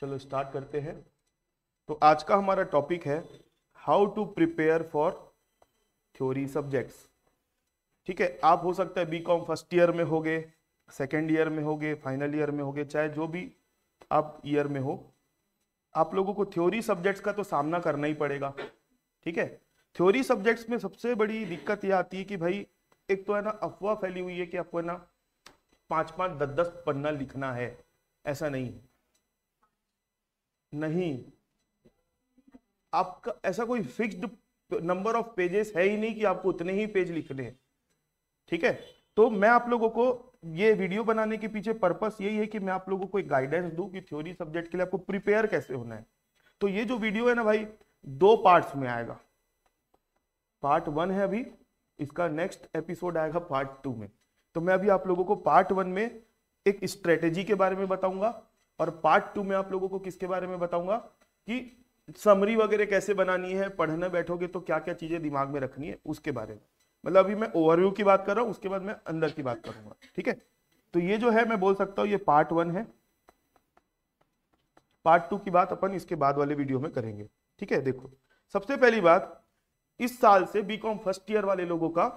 चलो स्टार्ट करते हैं तो आज का हमारा टॉपिक है how to prepare for theory subjects ठीक है आप हो सकता है बी कॉम फर्स्ट ईयर में होगे सेकेंड ईयर में होगे फाइनल ईयर में होगे चाहे जो भी आप ईयर में हो आप लोगों को थ्योरी सब्जेक्ट्स का तो सामना करना ही पड़ेगा ठीक है थ्योरी सब्जेक्ट्स में सबसे बड़ी दिक्कत यह आती है कि भाई एक तो है ना अफवाह फैली हुई है कि आपको है ना पाँच पाँच दस दस पन्ना लिखना है ऐसा नहीं है नहीं आपका ऐसा कोई फिक्स्ड नंबर ऑफ पेजेस है ही नहीं कि आपको उतने ही पेज लिखने हैं ठीक है तो मैं आप लोगों को ये वीडियो बनाने के पीछे पर्पस यही है कि मैं आप लोगों को एक गाइडेंस दूं कि थ्योरी सब्जेक्ट के लिए आपको प्रिपेयर कैसे होना है तो ये जो वीडियो है ना भाई दो पार्ट्स में आएगा पार्ट वन है अभी इसका नेक्स्ट एपिसोड आएगा पार्ट टू में तो मैं अभी आप लोगों को पार्ट वन में एक स्ट्रेटेजी के बारे में बताऊंगा और पार्ट टू में आप लोगों को किसके बारे में बताऊंगा कि समरी वगैरह कैसे बनानी है पढ़ने बैठोगे तो क्या क्या चीजें दिमाग में रखनी है उसके बारे में मतलब अभी मैं ओवरव्यू की बात कर रहा हूँ उसके बाद मैं अंदर की बात करूंगा ठीक है तो ये जो है मैं बोल सकता हूँ ये पार्ट वन है पार्ट टू की बात अपन इसके बाद वाले वीडियो में करेंगे ठीक है देखो सबसे पहली बात इस साल से बीकॉम फर्स्ट ईयर वाले लोगों का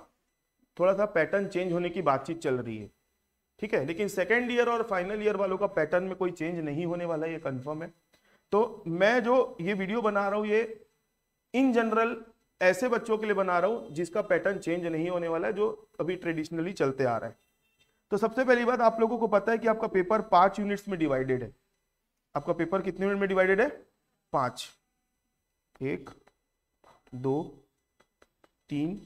थोड़ा सा पैटर्न चेंज होने की बातचीत चल रही है ठीक है लेकिन सेकेंड ईयर और फाइनल ईयर वालों का पैटर्न में कोई चेंज नहीं होने वाला ये कन्फर्म है तो मैं जो ये वीडियो बना रहा हूँ ये इन जनरल ऐसे बच्चों के लिए बना रहा हूँ जिसका पैटर्न चेंज नहीं होने वाला है जो अभी ट्रेडिशनली चलते आ रहा है तो सबसे पहली बात आप लोगों को पता है कि आपका पेपर पांच यूनिट्स में डिवाइडेड है आपका पेपर कितने यूनिट में डिवाइडेड है पांच एक दो तीन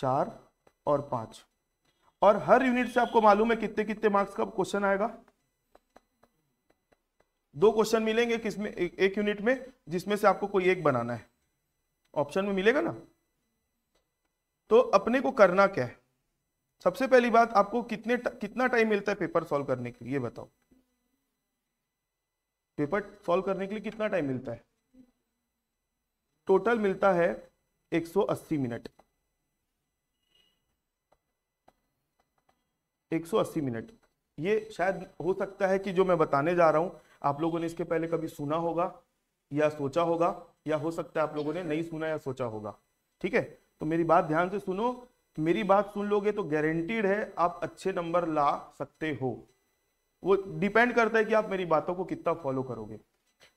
चार और पांच और हर यूनिट से आपको मालूम है कितने कितने मार्क्स का क्वेश्चन आएगा दो क्वेश्चन मिलेंगे किसमें एक, एक यूनिट में जिसमें से आपको कोई एक बनाना है ऑप्शन में मिलेगा ना तो अपने को करना क्या है सबसे पहली बात आपको कितने कितना टाइम मिलता है पेपर सॉल्व करने के लिए बताओ पेपर सॉल्व करने के लिए कितना टाइम मिलता है टोटल मिलता है 180 मिनट 180 मिनट ये शायद हो सकता है कि जो मैं बताने जा रहा हूँ आप लोगों ने इसके पहले कभी सुना होगा या सोचा होगा या हो सकता है आप लोगों ने नहीं सुना या सोचा होगा ठीक है तो मेरी बात ध्यान से सुनो मेरी बात सुन लोगे तो गारंटीड है आप अच्छे नंबर ला सकते हो वो डिपेंड करता है कि आप मेरी बातों को कितना फॉलो करोगे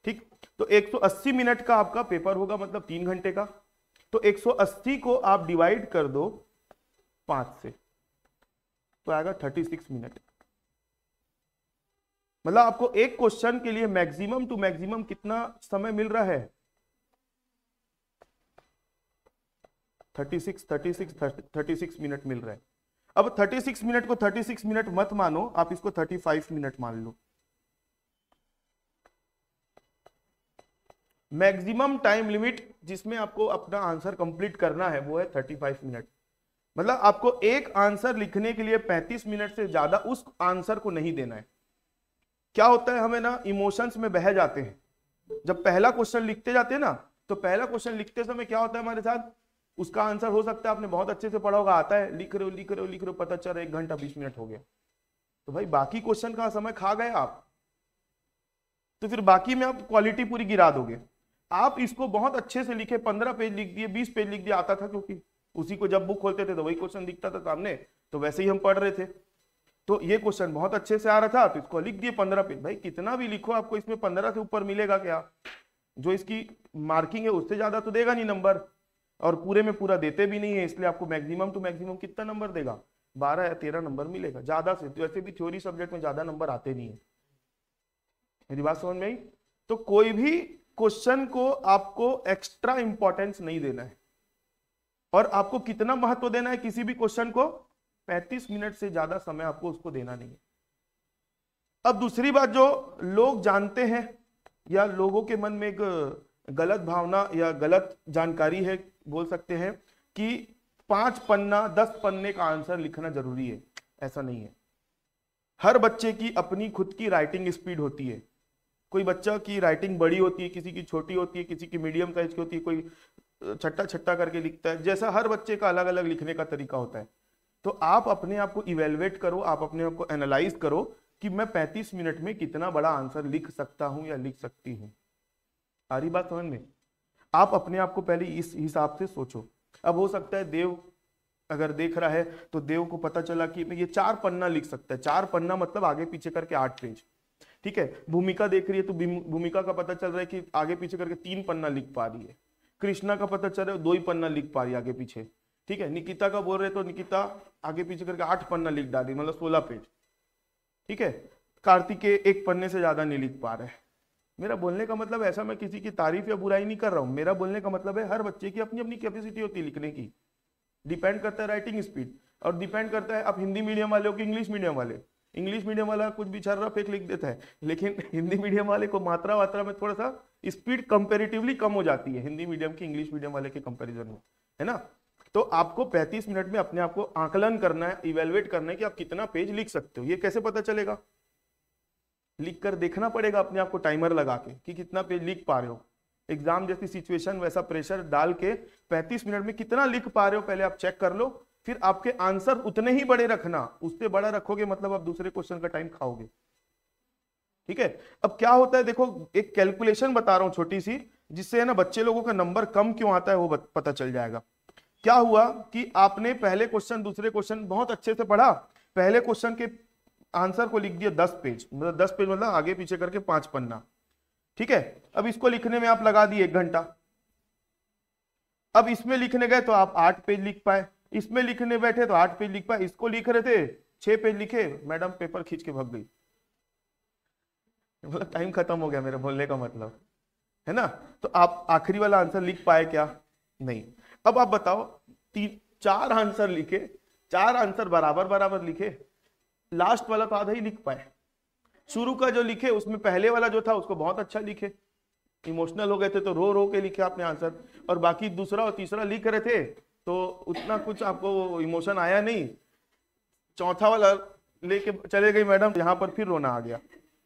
ठीक तो 180 मिनट का आपका पेपर होगा मतलब तीन घंटे का तो 180 को आप डिवाइड कर दो पांच से तो आएगा 36 मिनट मतलब आपको एक क्वेश्चन के लिए मैक्सिमम टू मैक्सिमम कितना समय मिल रहा है 36 36 36 मिनट मिल रहा है अब 36 मिनट को 36 मिनट मत मानो आप इसको 35 मिनट मान लो मैक्सिमम टाइम लिमिट जिसमें आपको अपना आंसर कंप्लीट करना है वो है 35 मिनट मतलब आपको एक आंसर लिखने के लिए 35 मिनट से ज्यादा उस आंसर को नहीं देना है क्या होता है हमें ना इमोशंस में बह जाते हैं जब पहला क्वेश्चन लिखते जाते हैं ना तो पहला क्वेश्चन लिखते समय क्या होता है हमारे साथ उसका आंसर हो सकता है आपने बहुत अच्छे से पढ़ा होगा आता है लिख रहे हो लिख रहे हो लिख रहे हो पता चल रहा एक घंटा बीस मिनट हो गया तो भाई बाकी क्वेश्चन का समय खा गए आप तो फिर बाकी में आप क्वालिटी पूरी गिरा दोगे आप इसको बहुत अच्छे से लिखे पंद्रह पेज लिख दिए बीस पेज लिख दिया आता था क्योंकि उसी को जब बुक खोलते थे तो वही क्वेश्चन दिखता था सामने तो वैसे ही हम पढ़ रहे थे तो ये क्वेश्चन बहुत अच्छे से आ रहा था तो इसको लिख दिए पंद्रह पेज भाई कितना भी लिखो आपको इसमें पंद्रह से ऊपर मिलेगा क्या जो इसकी मार्किंग है उससे ज्यादा तो देगा नहीं नंबर और पूरे में पूरा देते भी नहीं है इसलिए आपको मैक्सिमम टू मैक्सिमम कितना नंबर देगा बारह या तेरह नंबर मिलेगा ज्यादा से वैसे तो भी थ्योरी सब्जेक्ट में ज्यादा नंबर आते नहीं है मेरी बात समझ में आई तो कोई भी क्वेश्चन को आपको एक्स्ट्रा इंपॉर्टेंस नहीं देना है और आपको कितना महत्व देना है किसी भी क्वेश्चन को 35 मिनट से ज्यादा समय आपको उसको देना नहीं है अब दूसरी बात जो लोग जानते हैं या लोगों के मन में एक गलत भावना या गलत जानकारी है बोल सकते हैं कि पांच पन्ना दस पन्ने का आंसर लिखना जरूरी है ऐसा नहीं है हर बच्चे की अपनी खुद की राइटिंग स्पीड होती है कोई बच्चा की राइटिंग बड़ी होती है किसी की छोटी होती है किसी की मीडियम साइज की होती है कोई छट्टा छट्टा करके लिखता है जैसा हर बच्चे का अलग अलग लिखने का तरीका होता है तो आप अपने आप को इवेलुएट करो आप अपने आप को एनालाइज करो कि मैं 35 मिनट में कितना बड़ा आंसर लिख सकता हूं या लिख सकती हूं आ रही बात समझ में आप अपने आप को पहले इस हिसाब से सोचो अब हो सकता है देव अगर देख रहा है तो देव को पता चला कि मैं ये चार पन्ना लिख सकता है चार पन्ना मतलब आगे पीछे करके आठ पेज ठीक है भूमिका देख रही है तो भूमिका का पता चल रहा है कि आगे पीछे करके तीन पन्ना लिख पा रही है कृष्णा का पता चल रहा है दो ही पन्ना लिख पा रही आगे पीछे ठीक है निकिता का बोल रहे तो निकिता आगे पीछे करके आठ पन्ना लिख डाल मतलब सोलह पेज ठीक है कार्तिक के एक पन्ने से ज्यादा नहीं लिख पा रहे मेरा बोलने का मतलब ऐसा मैं किसी की तारीफ या बुराई नहीं कर रहा हूँ मेरा बोलने का मतलब है हर बच्चे की अपनी अपनी कैपेसिटी होती है लिखने की डिपेंड करता है राइटिंग स्पीड और डिपेंड करता है आप हिंदी मीडियम वाले हो कि इंग्लिश मीडियम वाले इंग्लिश मीडियम वाला कुछ भी छर्रा फेंक लिख देता है लेकिन हिंदी मीडियम वाले को मात्रा वात्रा में थोड़ा सा स्पीड कंपेरेटिवली कम हो जाती है हिंदी मीडियम की इंग्लिश मीडियम वाले के कंपेरिजन में है ना तो आपको 35 मिनट में अपने आप को आकलन करना है इवेलुएट करना है कि आप कितना पेज लिख सकते हो ये कैसे पता चलेगा लिख कर देखना पड़ेगा अपने आप को टाइमर लगा के कि कितना पेज लिख पा रहे हो एग्जाम जैसी सिचुएशन वैसा प्रेशर डाल के 35 मिनट में कितना लिख पा रहे हो पहले आप चेक कर लो फिर आपके आंसर उतने ही बड़े रखना उससे बड़ा रखोगे मतलब आप दूसरे क्वेश्चन का टाइम खाओगे ठीक है अब क्या होता है देखो एक कैलकुलेशन बता रहा हूं छोटी सी जिससे है ना बच्चे लोगों का नंबर कम क्यों आता है वो पता चल जाएगा क्या हुआ कि आपने पहले क्वेश्चन दूसरे क्वेश्चन बहुत अच्छे से पढ़ा पहले क्वेश्चन के आंसर को लिख दिया दस पेज मतलब दस पेज मतलब आगे पीछे करके पांच पन्ना ठीक है अब इसको लिखने में आप लगा दिए एक घंटा अब इसमें लिखने गए तो आप आठ पेज लिख पाए इसमें लिखने बैठे तो आठ पेज लिख पाए इसको लिख रहे थे छह पेज लिखे मैडम पेपर खींच के भग गई मतलब टाइम खत्म हो गया मेरे बोलने का मतलब है ना तो आप आखिरी वाला आंसर लिख पाए क्या नहीं अब आप बताओ तीन चार आंसर लिखे चार आंसर बराबर बराबर लिखे लास्ट वाला तो आधा ही लिख पाए शुरू का जो लिखे उसमें पहले वाला जो था उसको बहुत अच्छा लिखे इमोशनल हो गए थे तो रो रो के लिखे आपने आंसर और बाकी दूसरा और तीसरा लिख रहे थे तो उतना कुछ आपको इमोशन आया नहीं चौथा वाला लेके चले गई मैडम यहाँ पर फिर रोना आ गया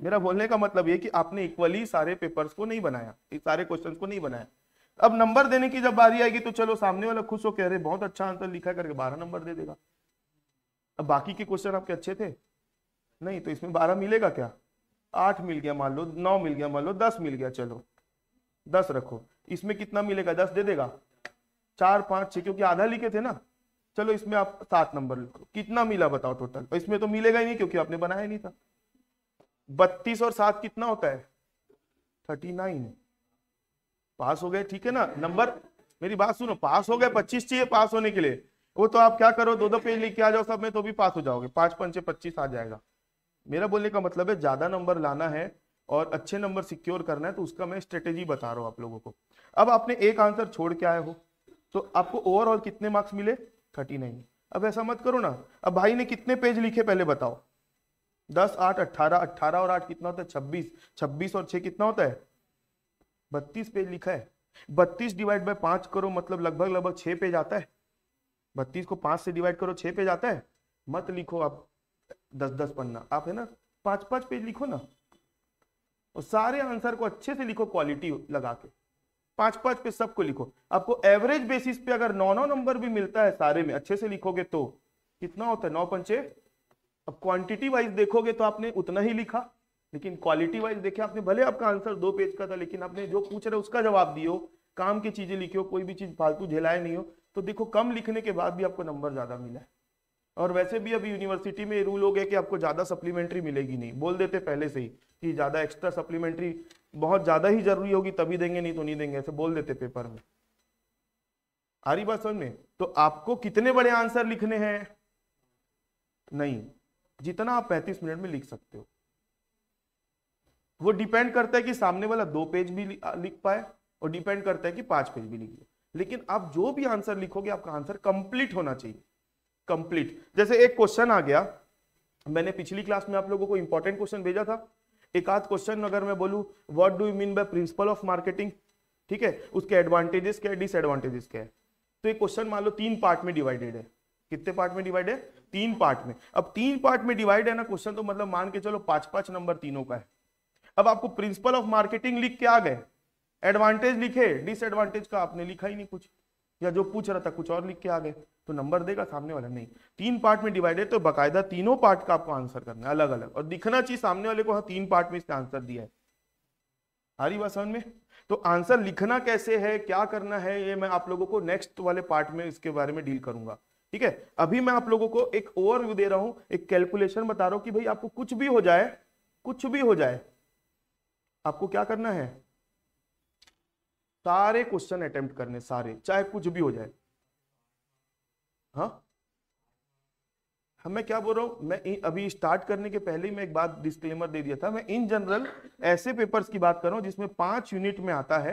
मेरा बोलने का मतलब ये कि आपने इक्वली सारे पेपर्स को नहीं बनाया सारे क्वेश्चन को नहीं बनाया अब नंबर देने की जब बारी आएगी तो चलो सामने वाला खुश हो कह रहे बहुत अच्छा आंसर लिखा करके बारह नंबर दे देगा अब बाकी के क्वेश्चन आपके अच्छे थे नहीं तो इसमें बारह मिलेगा क्या आठ मिल गया मान लो नौ मिल गया मान लो दस मिल गया चलो दस रखो इसमें कितना मिलेगा दस दे देगा चार पांच छह क्योंकि आधा लिखे थे ना चलो इसमें आप सात नंबर लिखो कितना मिला बताओ टोटल इसमें तो मिलेगा ही नहीं क्योंकि आपने बनाया नहीं था बत्तीस और सात कितना होता है थर्टी नाइन पास हो गए ठीक है ना नंबर मेरी बात सुनो पास हो गए पच्चीस चाहिए पास होने के लिए वो तो आप क्या करो दो दो पेज लिख के आ जाओ सब में तो भी पास हो जाओगे पांच पंचे पच्चीस आ जाएगा मेरा बोलने का मतलब है ज्यादा नंबर लाना है और अच्छे नंबर सिक्योर करना है तो उसका मैं स्ट्रेटेजी बता रहा हूँ आप लोगों को अब आपने एक आंसर छोड़ के आए हो तो आपको ओवरऑल कितने मार्क्स मिले थर्टी नाइन अब ऐसा मत करो ना अब भाई ने कितने पेज लिखे पहले बताओ दस आठ अट्ठारह अट्ठारह और आठ कितना होता है छब्बीस छब्बीस और छह कितना होता है बत्तीस पेज लिखा है बत्तीस डिवाइड बाई पांच करो मतलब लगभग लगभग छह पेज आता है बत्तीस को पांच से डिवाइड करो छह पेज आता है मत लिखो आप दस दस पन्ना आप है ना पांच पांच पेज लिखो ना और सारे आंसर को अच्छे से लिखो क्वालिटी लगा के पांच पांच पे सबको लिखो आपको एवरेज बेसिस पे अगर नौ नौ नंबर भी मिलता है सारे में अच्छे से लिखोगे तो कितना होता है नौ पंचे अब क्वांटिटी वाइज देखोगे तो आपने उतना ही लिखा लेकिन क्वालिटी वाइज देखे आपने भले आपका आंसर दो पेज का था लेकिन आपने जो पूछ रहे उसका जवाब दियो काम की चीजें लिखियो कोई भी चीज फालतू झेलाए नहीं हो तो देखो कम लिखने के बाद भी आपको नंबर ज्यादा मिला है और वैसे भी अभी यूनिवर्सिटी में रूल हो गया कि आपको ज्यादा सप्लीमेंट्री मिलेगी नहीं बोल देते पहले से ही कि ज़्यादा एक्स्ट्रा सप्लीमेंट्री बहुत ज़्यादा ही जरूरी होगी तभी देंगे नहीं तो नहीं देंगे ऐसे बोल देते पेपर में आ रही बात समझ में तो आपको कितने बड़े आंसर लिखने हैं नहीं जितना आप 35 मिनट में लिख सकते हो वो डिपेंड करता है कि सामने वाला दो पेज भी लिख पाए और डिपेंड करता है कि पांच पेज भी लिखिए लेकिन आप जो भी आंसर लिखोगे आपका आंसर कंप्लीट होना चाहिए कंप्लीट जैसे एक क्वेश्चन आ गया मैंने पिछली क्लास में आप लोगों को इंपॉर्टेंट क्वेश्चन भेजा था एक आध क्वेश्चन अगर मैं बोलूँ what do you mean by principle of marketing ठीक है उसके एडवांटेजेस क्या है डिसएडवांटेजेस क्या है तो एक क्वेश्चन मान लो तीन पार्ट में डिवाइडेड है कितने पार्ट में डिवाइड है तीन पार्ट में अब तीन पार्ट में डिवाइड है ना क्वेश्चन तो मतलब मान के चलो पांच पांच नंबर तीनों का है अब आपको प्रिंसिपल ऑफ मार्केटिंग लिख के आ गए एडवांटेज लिखे डिसएडवांटेज का आपने लिखा ही नहीं कुछ या जो पूछ रहा था कुछ और लिख के आ गए तो नंबर देगा सामने वाला नहीं तीन पार्ट में डिवाइडेड तो बकायदा तीनों पार्ट का आपको आंसर करना है अलग अलग और दिखना चाहिए सामने वाले को हाँ तीन पार्ट में इसका आंसर दिया है आ रही बात समझ में तो आंसर लिखना कैसे है क्या करना है ये मैं आप लोगों को नेक्स्ट वाले पार्ट में इसके बारे में डील करूंगा ठीक है अभी मैं आप लोगों को एक ओवरव्यू दे रहा हूं एक कैलकुलेशन बता रहा हूं कि भाई आपको कुछ भी हो जाए कुछ भी हो जाए आपको क्या करना है सारे क्वेश्चन अटेम्प्ट करने सारे चाहे कुछ भी हो जाए हाँ? हाँ मैं क्या बोल रहा हूं मैं अभी स्टार्ट करने के पहले ही मैं एक बात डिस्क्लेमर दे दिया था मैं इन जनरल ऐसे पेपर्स की बात कर रहा हूं जिसमें पांच यूनिट में आता है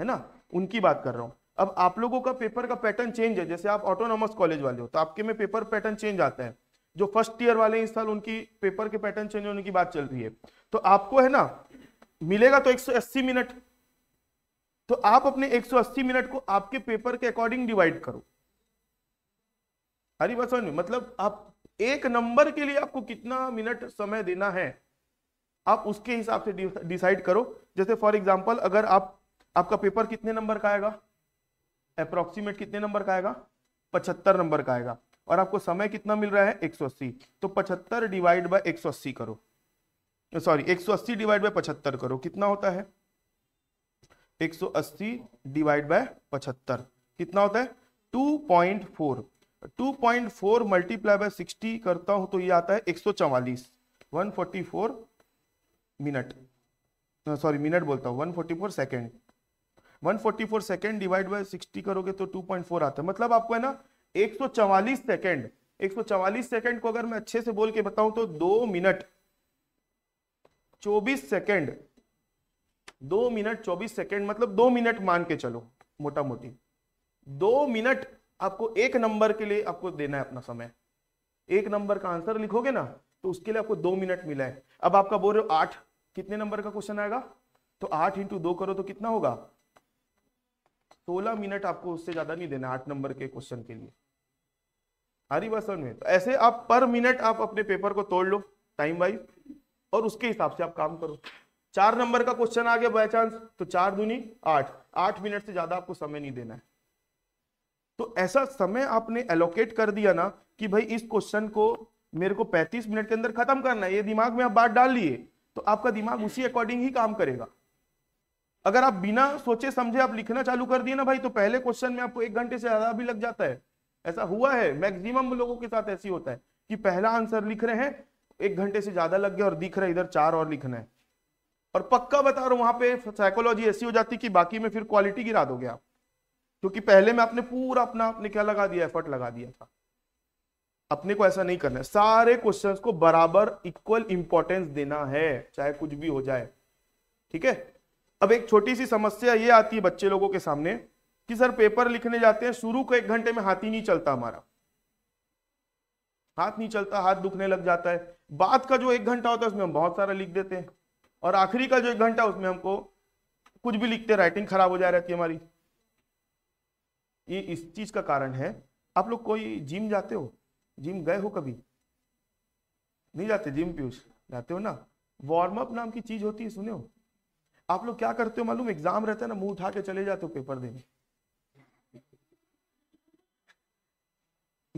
है ना उनकी बात कर रहा हूं अब आप लोगों का पेपर का पैटर्न चेंज है जैसे आप ऑटोनॉमस कॉलेज वाले हो तो आपके में पेपर पैटर्न चेंज आता है जो फर्स्ट ईयर वाले इस साल उनकी पेपर के पैटर्न चेंज होने की बात चल रही है तो आपको है ना मिलेगा तो एक मिनट तो आप अपने एक मिनट को आपके पेपर के अकॉर्डिंग डिवाइड करो हरी बात समझ में मतलब आप एक नंबर के लिए आपको कितना मिनट समय देना है आप उसके हिसाब से डिसाइड करो जैसे फॉर एग्जाम्पल अगर आप आपका पेपर कितने नंबर का आएगा अप्रोक्सीमेट कितने नंबर का आएगा पचहत्तर नंबर का आएगा और आपको समय कितना मिल रहा है अस्सी तो पचहत्तर डिवाइड बाय अस्सी करो सॉरी अस्सी डिवाइड बाय पचहत्तर करो कितना होता है 180 डिवाइड बाय 75 कितना होता है 2.4 two point four multiply by sixty करता हूं तो ये आता है एक सौ चवालीस one forty four minute sorry minute बोलता हूँ one forty four second one forty four second divide by sixty करोगे तो टू पॉइंट फोर आता है मतलब आपको है ना एक सौ चवालीस सेकेंड एक सौ चवालीस सेकेंड को अगर मैं अच्छे से बोल के बताऊं तो दो मिनट चौबीस सेकेंड दो मिनट चौबीस सेकेंड मतलब दो मिनट मान के चलो मोटा मोटी दो मिनट आपको एक नंबर के लिए आपको देना है अपना समय एक नंबर का आंसर लिखोगे ना तो उसके लिए आपको दो मिनट मिला है अब आपका बोल रहे हो आठ कितने नंबर का क्वेश्चन आएगा तो आठ इंटू दो करो तो कितना होगा सोलह मिनट आपको उससे ज्यादा नहीं देना आठ नंबर के क्वेश्चन के लिए हरी बस में तो ऐसे आप पर मिनट आप अपने पेपर को तोड़ लो टाइम वाइज और उसके हिसाब से आप काम करो चार नंबर का क्वेश्चन आ गया बाय चांस तो चार दूनी आठ आठ मिनट से ज्यादा आपको समय नहीं देना है तो ऐसा समय आपने एलोकेट कर दिया ना कि भाई इस क्वेश्चन को मेरे को 35 मिनट के अंदर खत्म करना है ये दिमाग में आप बात डाल लिए तो आपका दिमाग उसी अकॉर्डिंग ही काम करेगा अगर आप बिना सोचे समझे आप लिखना चालू कर दिए ना भाई तो पहले क्वेश्चन में आपको एक घंटे से ज्यादा भी लग जाता है ऐसा हुआ है मैक्सिमम लोगों के साथ ऐसी होता है कि पहला आंसर लिख रहे हैं एक घंटे से ज्यादा लग गया और दिख रहा है इधर चार और लिखना है और पक्का बता रहा हूं वहां पे साइकोलॉजी ऐसी हो जाती कि बाकी में फिर क्वालिटी गिरा दोगे आप क्योंकि पहले में आपने पूरा अपना आपने क्या लगा दिया एफर्ट लगा दिया था अपने को ऐसा नहीं करना है सारे क्वेश्चंस को बराबर इक्वल इंपॉर्टेंस देना है चाहे कुछ भी हो जाए ठीक है अब एक छोटी सी समस्या ये आती है बच्चे लोगों के सामने कि सर पेपर लिखने जाते हैं शुरू को एक घंटे में हाथ ही नहीं चलता हमारा हाथ नहीं चलता हाथ दुखने लग जाता है बाद का जो एक घंटा होता है उसमें हम बहुत सारा लिख देते हैं और आखिरी का जो एक घंटा उसमें हमको कुछ भी लिखते राइटिंग खराब हो जा रहती है हमारी ये इस चीज़ का कारण है आप लोग कोई जिम जाते हो जिम गए हो कभी नहीं जाते जिम पीयूष जाते हो ना वार्म अप नाम की चीज़ होती है सुने हो आप लोग क्या करते हो मालूम एग्जाम रहता है ना मुंह उठा के चले जाते हो पेपर देने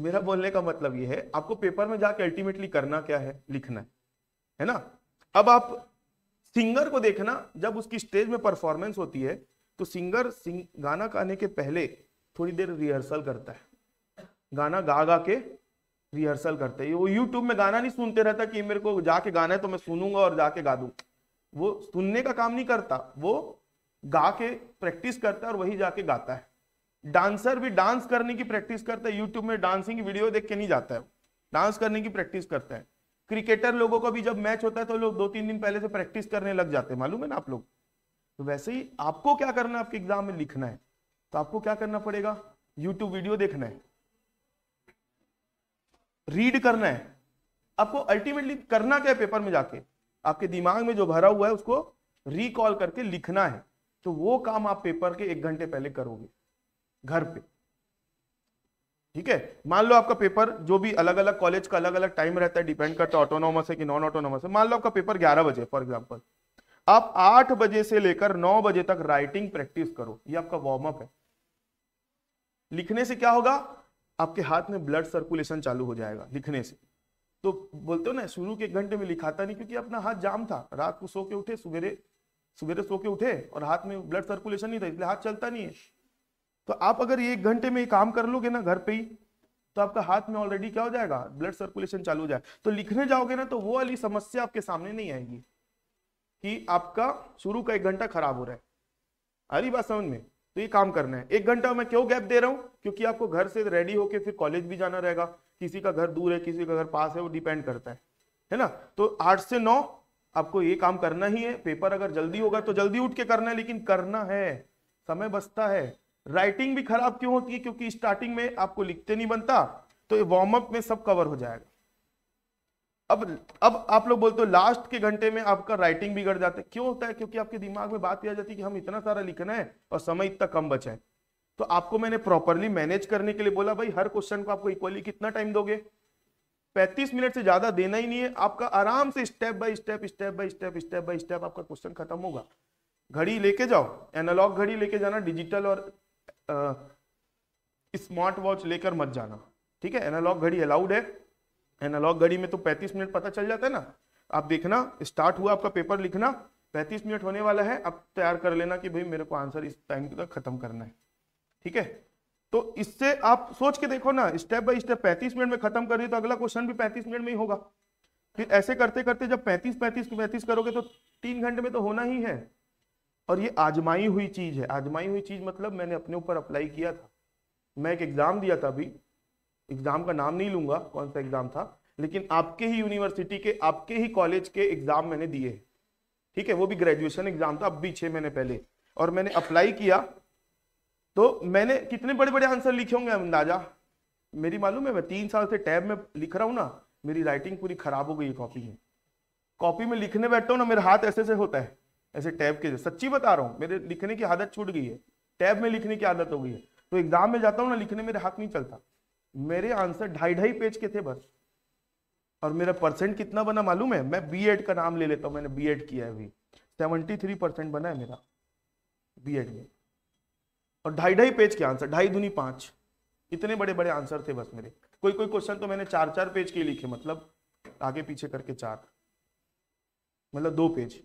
मेरा बोलने का मतलब ये है आपको पेपर में जाके अल्टीमेटली करना क्या है लिखना है है ना अब आप सिंगर को देखना जब उसकी स्टेज में परफॉर्मेंस होती है तो सिंगर सिंग गाना गाने के पहले थोड़ी देर रिहर्सल करता है गाना गा गा के रिहर्सल करते हैं वो यूट्यूब में गाना नहीं सुनते रहता कि मेरे को जाके गाना है तो मैं सुनूंगा और जाके गा दूँ वो सुनने का काम नहीं करता वो गा के प्रैक्टिस करता है और वही जाके गाता है डांसर भी डांस करने की प्रैक्टिस करता है यूट्यूब में डांसिंग वीडियो देख के नहीं जाता है डांस करने की प्रैक्टिस करता है क्रिकेटर लोगों का भी जब मैच होता है तो लोग दो तीन दिन पहले से प्रैक्टिस करने लग जाते हैं मालूम है ना आप लोग तो वैसे ही आपको क्या करना है आपके एग्जाम में लिखना है तो आपको क्या करना पड़ेगा यूट्यूब वीडियो देखना है रीड करना है आपको अल्टीमेटली करना क्या है पेपर में जाके आपके दिमाग में जो भरा हुआ है उसको रिकॉल करके लिखना है तो वो काम आप पेपर के एक घंटे पहले करोगे घर पे ठीक है मान लो आपका पेपर जो भी अलग अलग कॉलेज का अलग अलग टाइम रहता है डिपेंड करता है ऑटोनोमस है कि नॉन ऑटोनोमस है मान लो आपका पेपर ग्यारह बजे फॉर एग्जाम्पल आप आठ बजे से लेकर नौ बजे तक राइटिंग प्रैक्टिस करो ये आपका वार्म अप है लिखने से क्या होगा आपके हाथ में ब्लड सर्कुलेशन चालू हो जाएगा लिखने से तो बोलते हो ना शुरू के घंटे में लिखाता नहीं क्योंकि अपना हाथ जाम था रात को सो के उठे सवेरे सवेरे सो के उठे और हाथ में ब्लड सर्कुलेशन नहीं था इसलिए हाथ चलता नहीं है तो आप अगर एक घंटे में ये काम कर लोगे ना घर पे ही तो आपका हाथ में ऑलरेडी क्या हो जाएगा ब्लड सर्कुलेशन चालू हो जाए तो लिखने जाओगे ना तो वो वाली समस्या आपके सामने नहीं आएगी कि आपका शुरू का एक घंटा खराब हो रहा है अरे बात समझ में तो ये काम करना है एक घंटा मैं क्यों गैप दे रहा हूँ क्योंकि आपको घर से रेडी होके फिर कॉलेज भी जाना रहेगा किसी का घर दूर है किसी का घर पास है वो डिपेंड करता है है ना तो आठ से नौ आपको ये काम करना ही है पेपर अगर जल्दी होगा तो जल्दी उठ के करना है लेकिन करना है समय बचता है राइटिंग भी खराब क्यों होती है क्योंकि स्टार्टिंग में आपको लिखते नहीं बनता तो वार्म अप में सब कवर हो जाएगा अब अब आप लोग बोलते हो लास्ट के घंटे में आपका राइटिंग बिगड़ जाता है क्यों होता है क्योंकि आपके दिमाग में बात आ जाती है कि हम इतना सारा लिखना है और समय इतना कम बचा है तो आपको मैंने प्रॉपरली मैनेज करने के लिए बोला भाई हर क्वेश्चन को आपको इक्वली कितना टाइम दोगे 35 मिनट से ज्यादा देना ही नहीं है आपका आराम से step by step step by step step by step आपका क्वेश्चन खत्म होगा घड़ी लेके जाओ एनालॉग घड़ी लेके जाना डिजिटल और स्मार्ट वॉच लेकर मत जाना ठीक है एनालॉग घड़ी अलाउड है एनालॉग घड़ी में तो 35 मिनट पता चल जाता है ना आप देखना स्टार्ट हुआ आपका पेपर लिखना 35 मिनट होने वाला है आप तैयार कर लेना कि भाई मेरे को आंसर इस टाइम तक खत्म करना है ठीक है तो इससे आप सोच के देखो ना स्टेप बाय स्टेप 35 मिनट में खत्म कर रही तो अगला क्वेश्चन भी 35 मिनट में ही होगा फिर ऐसे करते करते जब 35 35 पैंतीस करोगे तो तीन घंटे में तो होना ही है और ये आजमाई हुई चीज है आजमाई हुई चीज मतलब मैंने अपने ऊपर अप्लाई किया था मैं एक एग्जाम दिया था अभी एग्ज़ाम का नाम नहीं लूंगा कौन सा एग्ज़ाम था लेकिन आपके ही यूनिवर्सिटी के आपके ही कॉलेज के एग्ज़ाम मैंने दिए ठीक है वो भी ग्रेजुएशन एग्ज़ाम था अब भी छः महीने पहले और मैंने अप्लाई किया तो मैंने कितने बड़े बड़े आंसर लिखे होंगे अंदाजा मेरी मालूम है मैं तीन साल से टैब में लिख रहा हूँ ना मेरी राइटिंग पूरी ख़राब हो गई है कॉपी में कॉपी में लिखने बैठता हूँ ना मेरा हाथ ऐसे से होता है ऐसे टैब के सच्ची बता रहा हूँ मेरे लिखने की आदत छूट गई है टैब में लिखने की आदत हो गई है तो एग्जाम में जाता हूँ ना लिखने मेरे हाथ नहीं चलता मेरे आंसर ढाई ढाई पेज के थे बस और मेरा परसेंट कितना बना मालूम है मैं बीएड का नाम ले लेता हूँ मैंने बीएड किया है अभी सेवेंटी थ्री परसेंट बना है मेरा बीएड में और ढाई ढाई पेज के आंसर ढाई धुनी पाँच इतने बड़े बड़े आंसर थे बस मेरे कोई कोई क्वेश्चन तो मैंने चार चार पेज के लिखे मतलब आगे पीछे करके चार मतलब दो पेज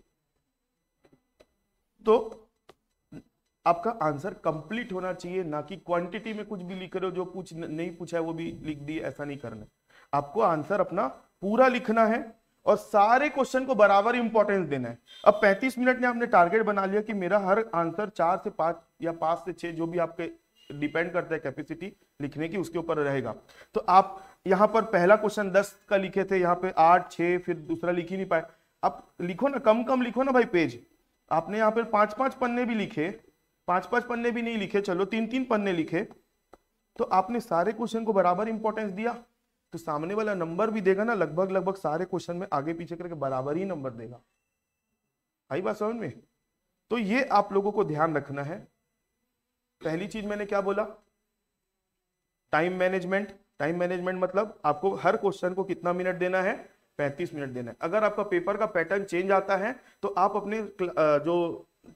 तो आपका आंसर कंप्लीट होना चाहिए ना कि क्वांटिटी में कुछ भी लिख रहे हो जो पूछ नहीं पूछा है वो भी लिख दिए ऐसा नहीं करना आपको आंसर अपना पूरा लिखना है और सारे क्वेश्चन को बराबर इंपॉर्टेंस देना है अब 35 मिनट में आपने टारगेट बना लिया कि मेरा हर आंसर चार से पांच या पांच से छह जो भी आपके डिपेंड करता है कैपेसिटी लिखने की उसके ऊपर रहेगा तो आप यहाँ पर पहला क्वेश्चन दस का लिखे थे यहाँ पे आठ छह फिर दूसरा लिख ही नहीं पाए आप लिखो ना कम कम लिखो ना भाई पेज आपने यहाँ पर पांच पांच पन्ने भी लिखे पांच पांच पन्ने भी नहीं लिखे चलो तीन तीन पन्ने लिखे तो आपने सारे क्वेश्चन को बराबर इंपॉर्टेंस दिया तो सामने वाला नंबर भी देगा ना लगभग लगभग सारे क्वेश्चन में आगे पीछे करके बराबर ही नंबर देगा आई बात समझ में तो ये आप लोगों को ध्यान रखना है पहली चीज मैंने क्या बोला टाइम मैनेजमेंट टाइम मैनेजमेंट मतलब आपको हर क्वेश्चन को कितना मिनट देना है 35 मिनट देना है अगर आपका पेपर का पैटर्न चेंज आता है तो आप अपने जो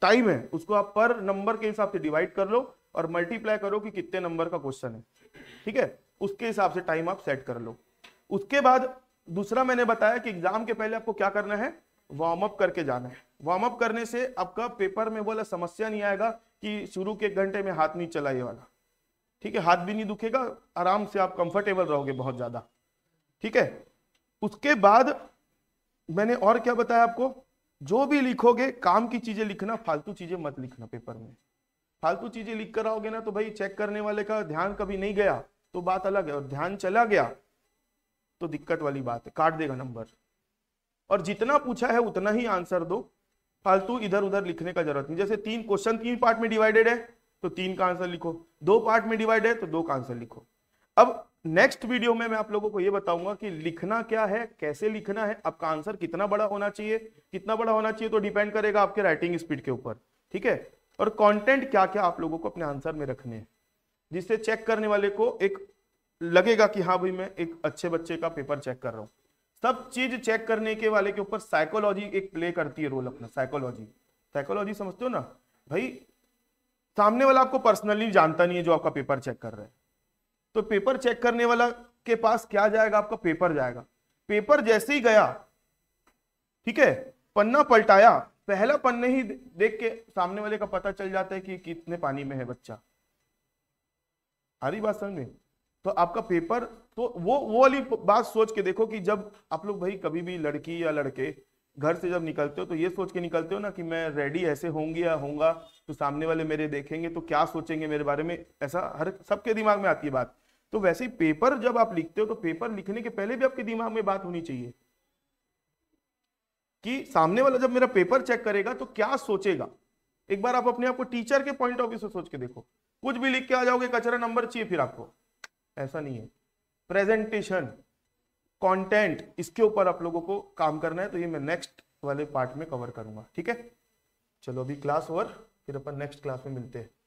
टाइम है उसको आप पर नंबर के हिसाब से डिवाइड कर लो और मल्टीप्लाई करो कि कितने नंबर का क्वेश्चन है ठीक है उसके हिसाब से टाइम आप सेट कर लो उसके बाद दूसरा मैंने बताया कि एग्जाम के पहले आपको क्या करना है वार्म अप करके जाना है वार्म अप करने से आपका पेपर में बोला समस्या नहीं आएगा कि शुरू के घंटे में हाथ नहीं चलाइए वाला ठीक है हाथ भी नहीं दुखेगा आराम से आप कंफर्टेबल रहोगे बहुत ज्यादा ठीक है उसके बाद मैंने और क्या बताया आपको जो भी लिखोगे काम की चीजें लिखना फालतू चीजें मत लिखना पेपर में फालतू चीजें लिख कर आओगे ना तो भाई चेक करने वाले का ध्यान कभी नहीं गया तो बात अलग है और ध्यान चला गया तो दिक्कत वाली बात है काट देगा नंबर और जितना पूछा है उतना ही आंसर दो फालतू इधर उधर लिखने का जरूरत नहीं जैसे तीन क्वेश्चन तीन पार्ट में डिवाइडेड है तो तीन का आंसर लिखो दो पार्ट में डिवाइड है तो दो का आंसर लिखो अब नेक्स्ट वीडियो में मैं आप लोगों को यह बताऊंगा कि लिखना क्या है कैसे लिखना है आपका आंसर कितना बड़ा होना चाहिए कितना बड़ा होना चाहिए तो डिपेंड करेगा आपके राइटिंग स्पीड के ऊपर ठीक है और कंटेंट क्या क्या आप लोगों को अपने आंसर में रखने हैं जिससे चेक करने वाले को एक लगेगा कि हाँ भाई मैं एक अच्छे बच्चे का पेपर चेक कर रहा हूँ सब चीज चेक करने के वाले के ऊपर साइकोलॉजी एक प्ले करती है रोल अपना साइकोलॉजी साइकोलॉजी समझते हो ना भाई सामने वाला आपको पर्सनली जानता नहीं है जो आपका पेपर चेक कर रहा है तो पेपर चेक करने वाला के पास क्या जाएगा आपका पेपर जाएगा पेपर जैसे ही गया ठीक है पन्ना पलटाया पहला पन्ने ही देख के सामने वाले का पता चल जाता है कि कितने पानी में है बच्चा हरी बात समझ में तो आपका पेपर तो वो वो वाली बात सोच के देखो कि जब आप लोग भाई कभी भी लड़की या लड़के घर से जब निकलते हो तो ये सोच के निकलते हो ना कि मैं रेडी ऐसे होंगी या होंगे तो सामने वाले मेरे देखेंगे तो क्या सोचेंगे मेरे बारे में ऐसा हर सबके दिमाग में आती है बात तो वैसे ही पेपर जब आप लिखते हो तो पेपर लिखने के पहले भी आपके दिमाग में बात होनी चाहिए कि सामने वाला जब मेरा पेपर चेक करेगा तो क्या सोचेगा एक बार आप अपने आप को टीचर के पॉइंट ऑफ व्यू से सोच के देखो कुछ भी लिख के आ जाओगे कचरा नंबर चाहिए फिर आपको ऐसा नहीं है प्रेजेंटेशन कंटेंट इसके ऊपर आप लोगों को काम करना है तो ये मैं नेक्स्ट वाले पार्ट में कवर करूंगा ठीक है चलो अभी क्लास ओवर फिर अपन नेक्स्ट क्लास में मिलते हैं